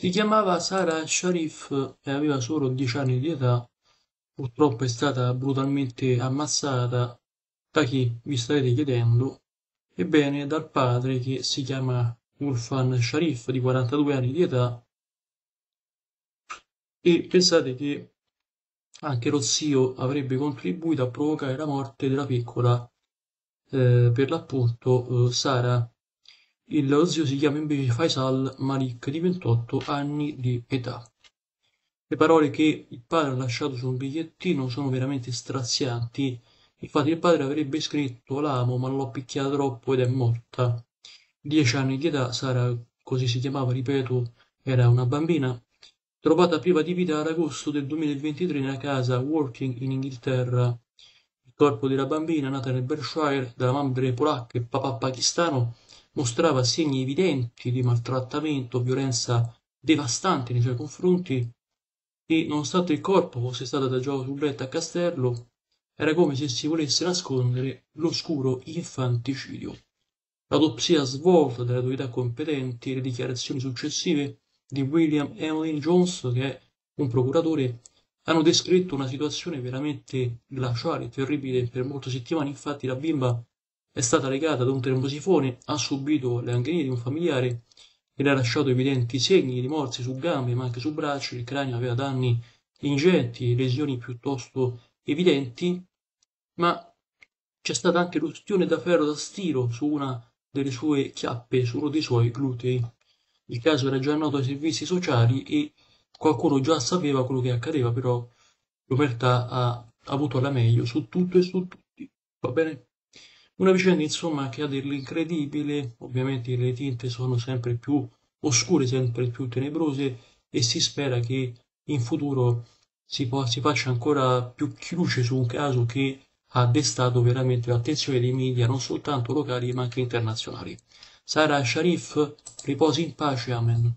Si chiamava Sara Sharif e aveva solo 10 anni di età. Purtroppo è stata brutalmente ammazzata da chi vi starete chiedendo? Ebbene, dal padre che si chiama Urfan Sharif di 42 anni di età. E pensate che anche lo zio avrebbe contribuito a provocare la morte della piccola, eh, per l'appunto, eh, Sara. Il zio si chiama invece Faisal Malik, di 28 anni di età. Le parole che il padre ha lasciato su un bigliettino sono veramente strazianti. Infatti il padre avrebbe scritto l'amo ma l'ho picchiata troppo ed è morta. Dieci anni di età, Sara, così si chiamava, ripeto, era una bambina, trovata priva di vita ad agosto del 2023 nella casa Working in Inghilterra. Il corpo della bambina, nata nel Berkshire, dalla madre polacca e papà pakistano, mostrava segni evidenti di maltrattamento, violenza devastante nei suoi confronti e nonostante il corpo fosse stato adagiato sul letto a Castello, era come se si volesse nascondere l'oscuro infanticidio. L'autopsia svolta dalle autorità competenti e le dichiarazioni successive di William Emlyn Jones, che è un procuratore, hanno descritto una situazione veramente glaciale e terribile. Per molte settimane, infatti, la bimba è stata legata da un trombosifone, ha subito le angine di un familiare e le ha lasciato evidenti segni di morsi su gambe ma anche su braccio, il cranio aveva danni ingenti, lesioni piuttosto evidenti, ma c'è stata anche l'ustione da ferro da stiro su una delle sue chiappe, su uno dei suoi glutei. Il caso era già noto ai servizi sociali e qualcuno già sapeva quello che accadeva, però l'umertà ha avuto la meglio su tutto e su tutti. Va bene? Una vicenda insomma che ha dell'incredibile, ovviamente le tinte sono sempre più oscure, sempre più tenebrose e si spera che in futuro si, po- si faccia ancora più luce su un caso che ha destato veramente l'attenzione dei media non soltanto locali ma anche internazionali. Sara Sharif, riposi in pace, amen.